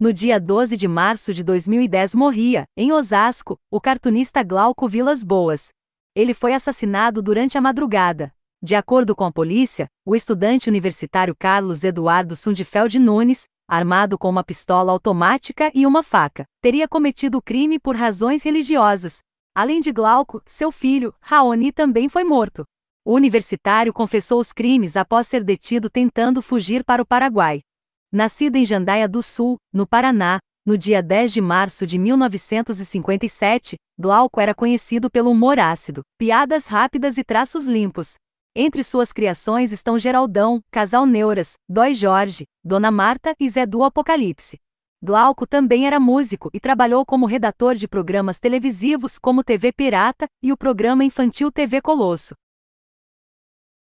No dia 12 de março de 2010 morria, em Osasco, o cartunista Glauco Vilas Boas. Ele foi assassinado durante a madrugada. De acordo com a polícia, o estudante universitário Carlos Eduardo Sundfeld Nunes, armado com uma pistola automática e uma faca, teria cometido o crime por razões religiosas. Além de Glauco, seu filho, Raoni também foi morto. O universitário confessou os crimes após ser detido tentando fugir para o Paraguai. Nascida em Jandaia do Sul, no Paraná, no dia 10 de março de 1957, Glauco era conhecido pelo humor ácido, piadas rápidas e traços limpos. Entre suas criações estão Geraldão, Casal Neuras, Dói Jorge, Dona Marta e Zé do Apocalipse. Glauco também era músico e trabalhou como redator de programas televisivos como TV Pirata e o programa infantil TV Colosso.